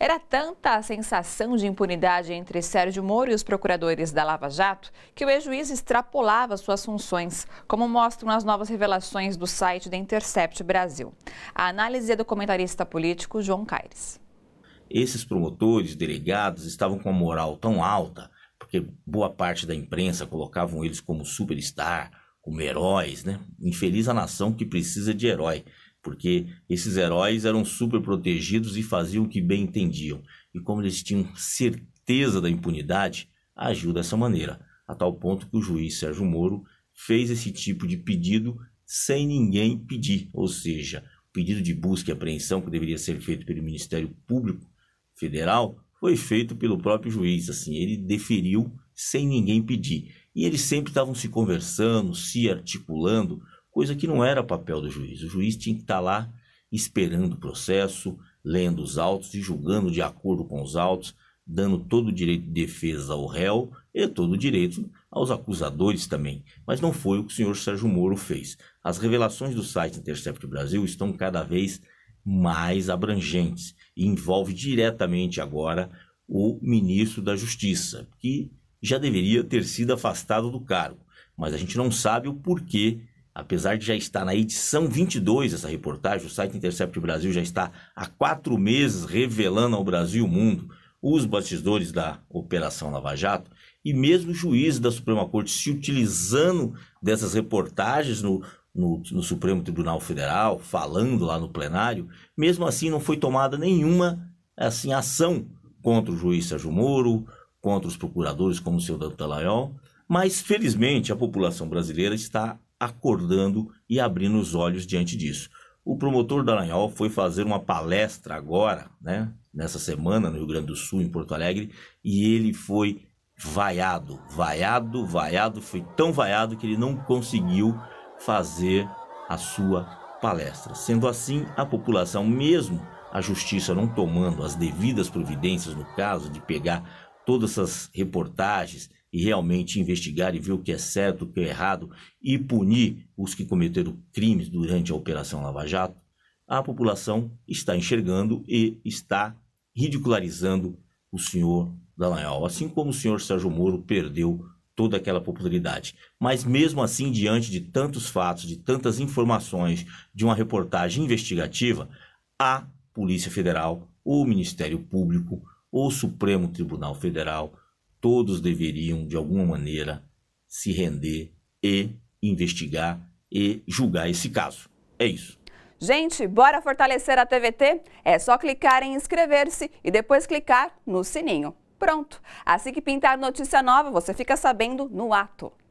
Era tanta a sensação de impunidade entre Sérgio Moro e os procuradores da Lava Jato que o ex-juiz extrapolava suas funções, como mostram as novas revelações do site da Intercept Brasil. A análise é do comentarista político João Caires. Esses promotores, delegados, estavam com a moral tão alta, porque boa parte da imprensa colocavam eles como superstar, como heróis, né? Infeliz a nação que precisa de herói porque esses heróis eram super protegidos e faziam o que bem entendiam. E como eles tinham certeza da impunidade, agiu dessa maneira, a tal ponto que o juiz Sérgio Moro fez esse tipo de pedido sem ninguém pedir, ou seja, o pedido de busca e apreensão que deveria ser feito pelo Ministério Público Federal foi feito pelo próprio juiz, assim, ele deferiu sem ninguém pedir. E eles sempre estavam se conversando, se articulando, coisa que não era papel do juiz. O juiz tinha que estar tá lá esperando o processo, lendo os autos e julgando de acordo com os autos, dando todo o direito de defesa ao réu e todo o direito aos acusadores também. Mas não foi o que o senhor Sérgio Moro fez. As revelações do site Intercept Brasil estão cada vez mais abrangentes e envolve diretamente agora o ministro da Justiça, que já deveria ter sido afastado do cargo, mas a gente não sabe o porquê Apesar de já estar na edição 22 dessa reportagem, o site Intercept Brasil já está há quatro meses revelando ao Brasil e o mundo os bastidores da Operação Lava Jato e mesmo juízes da Suprema Corte se utilizando dessas reportagens no, no, no, Supremo Tribunal Federal, falando lá no plenário, mesmo assim não foi tomada nenhuma assim ação contra o juiz Sérgio Moro, contra os procuradores como o seu Dantalaiol, mas felizmente a população brasileira está acordando e abrindo os olhos diante disso. O promotor Dallagnol foi fazer uma palestra agora, né, nessa semana, no Rio Grande do Sul, em Porto Alegre, e ele foi vaiado, vaiado, vaiado, foi tão vaiado que ele não conseguiu fazer a sua palestra. Sendo assim, a população, mesmo a justiça não tomando as devidas providências no caso de pegar todas essas reportagens e realmente investigar e ver o que é certo, o que é errado e punir os que cometeram crimes durante a Operação Lava Jato, a população está enxergando e está ridicularizando o senhor Dallagnol, assim como o senhor Sérgio Moro perdeu toda aquela popularidade. Mas mesmo assim, diante de tantos fatos, de tantas informações, de uma reportagem investigativa, a Polícia Federal, o Ministério Público, o Supremo Tribunal Federal, todos deveriam, de alguma maneira, se render e investigar e julgar esse caso. É isso. Gente, bora fortalecer a TVT? É só clicar em inscrever-se e depois clicar no sininho. Pronto! Assim que pintar notícia nova, você fica sabendo no ato.